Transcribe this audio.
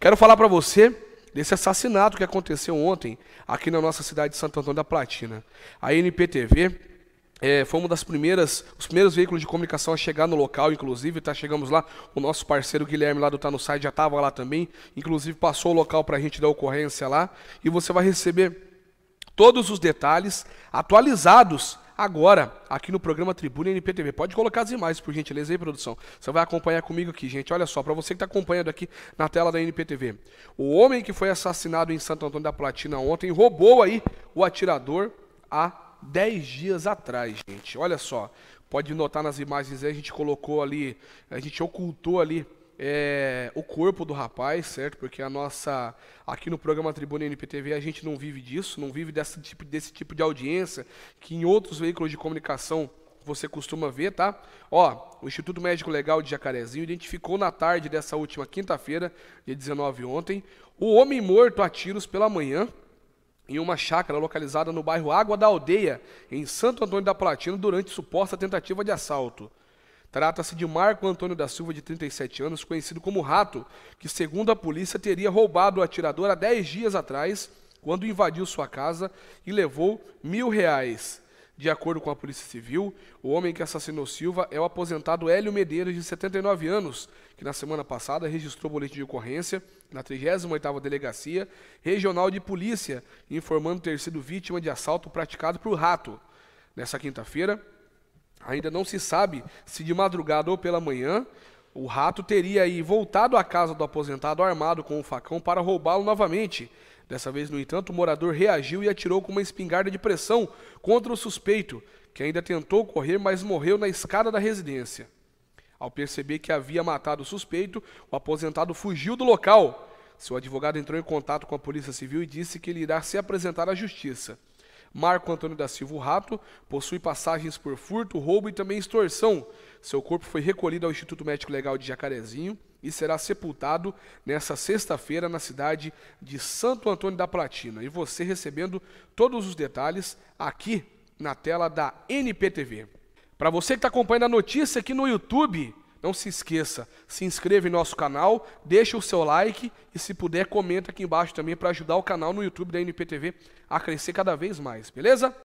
Quero falar para você desse assassinato que aconteceu ontem aqui na nossa cidade de Santo Antônio da Platina. A NPTV é, foi uma das primeiras, os primeiros veículos de comunicação a chegar no local, inclusive, tá? Chegamos lá, o nosso parceiro Guilherme lá do Tá No Site já estava lá também, inclusive passou o local para a gente da ocorrência lá, e você vai receber todos os detalhes atualizados agora aqui no programa Tribuna NPTV. Pode colocar as imagens, por gentileza aí, produção. Você vai acompanhar comigo aqui, gente. Olha só, para você que está acompanhando aqui na tela da NPTV. O homem que foi assassinado em Santo Antônio da Platina ontem roubou aí o atirador há 10 dias atrás, gente. Olha só. Pode notar nas imagens aí, a gente colocou ali, a gente ocultou ali é, o corpo do rapaz, certo? Porque a nossa. Aqui no programa Tribuna NPTV a gente não vive disso, não vive desse tipo, desse tipo de audiência que em outros veículos de comunicação você costuma ver, tá? Ó, o Instituto Médico Legal de Jacarezinho identificou na tarde dessa última quinta-feira, dia 19 ontem, o homem morto a tiros pela manhã em uma chácara localizada no bairro Água da Aldeia, em Santo Antônio da Platina, durante suposta tentativa de assalto. Trata-se de Marco Antônio da Silva, de 37 anos, conhecido como Rato, que, segundo a polícia, teria roubado o atirador há 10 dias atrás, quando invadiu sua casa e levou mil reais. De acordo com a Polícia Civil, o homem que assassinou Silva é o aposentado Hélio Medeiros, de 79 anos, que na semana passada registrou boletim de ocorrência na 38ª Delegacia Regional de Polícia, informando ter sido vítima de assalto praticado por rato. Nessa quinta-feira, Ainda não se sabe se de madrugada ou pela manhã o rato teria aí voltado à casa do aposentado armado com um facão para roubá-lo novamente. Dessa vez, no entanto, o morador reagiu e atirou com uma espingarda de pressão contra o suspeito, que ainda tentou correr, mas morreu na escada da residência. Ao perceber que havia matado o suspeito, o aposentado fugiu do local. Seu advogado entrou em contato com a Polícia Civil e disse que ele irá se apresentar à justiça. Marco Antônio da Silva o Rato possui passagens por furto, roubo e também extorsão. Seu corpo foi recolhido ao Instituto Médico Legal de Jacarezinho e será sepultado nesta sexta-feira na cidade de Santo Antônio da Platina. E você recebendo todos os detalhes aqui na tela da NPTV. Para você que está acompanhando a notícia aqui no YouTube, não se esqueça, se inscreva em nosso canal, deixa o seu like e se puder comenta aqui embaixo também para ajudar o canal no YouTube da NPTV a crescer cada vez mais, beleza?